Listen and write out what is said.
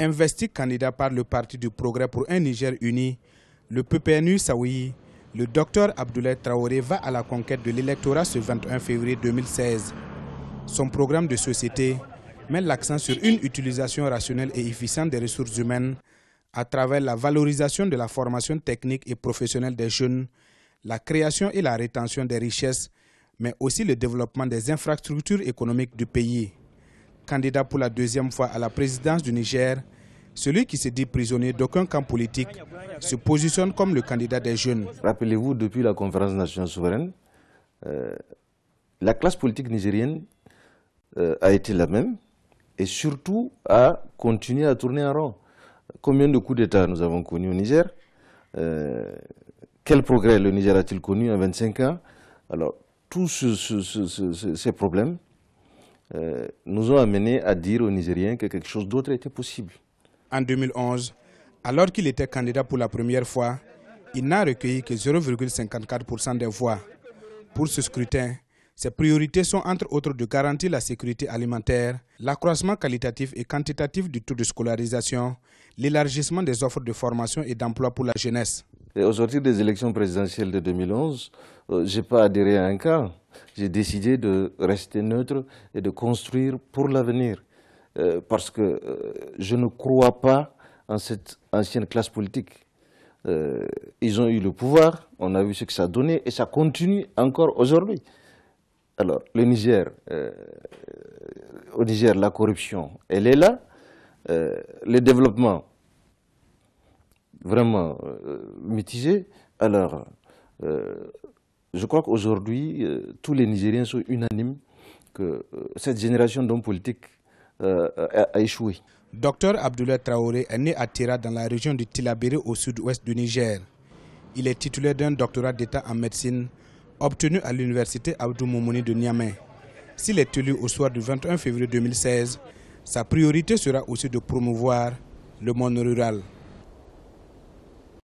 Investi candidat par le Parti du Progrès pour un Niger uni, le PPNU Saoui, le Dr Abdoulaye Traoré va à la conquête de l'électorat ce 21 février 2016. Son programme de société met l'accent sur une utilisation rationnelle et efficiente des ressources humaines à travers la valorisation de la formation technique et professionnelle des jeunes, la création et la rétention des richesses, mais aussi le développement des infrastructures économiques du pays candidat pour la deuxième fois à la présidence du Niger, celui qui se dit prisonnier d'aucun camp politique se positionne comme le candidat des jeunes. Rappelez-vous, depuis la conférence nationale souveraine, euh, la classe politique nigérienne euh, a été la même et surtout a continué à tourner en rond. Combien de coups d'État nous avons connus au Niger euh, Quel progrès le Niger a-t-il connu en 25 ans Alors, tous ces problèmes euh, nous ont amené à dire aux Nigériens que quelque chose d'autre était possible. En 2011, alors qu'il était candidat pour la première fois, il n'a recueilli que 0,54% des voix. Pour ce scrutin, ses priorités sont entre autres de garantir la sécurité alimentaire, l'accroissement qualitatif et quantitatif du taux de scolarisation, l'élargissement des offres de formation et d'emploi pour la jeunesse. au sortir des élections présidentielles de 2011, je n'ai pas adhéré à un cas j'ai décidé de rester neutre et de construire pour l'avenir. Euh, parce que euh, je ne crois pas en cette ancienne classe politique. Euh, ils ont eu le pouvoir, on a vu ce que ça a donné et ça continue encore aujourd'hui. Alors, le Niger, au Niger, la corruption, elle est là. le développement, vraiment mitigé. Alors, je crois qu'aujourd'hui, euh, tous les Nigériens sont unanimes que euh, cette génération d'hommes politiques euh, a, échoué. Docteur Abdoulaye Traoré est né à Tira dans la région de Tilabéré au sud-ouest du Niger. Il est titulaire d'un doctorat d'État en médecine obtenu à l'université Abdou Moumouni de Niamey. S'il est élu au soir du 21 février 2016, sa priorité sera aussi de promouvoir le monde rural.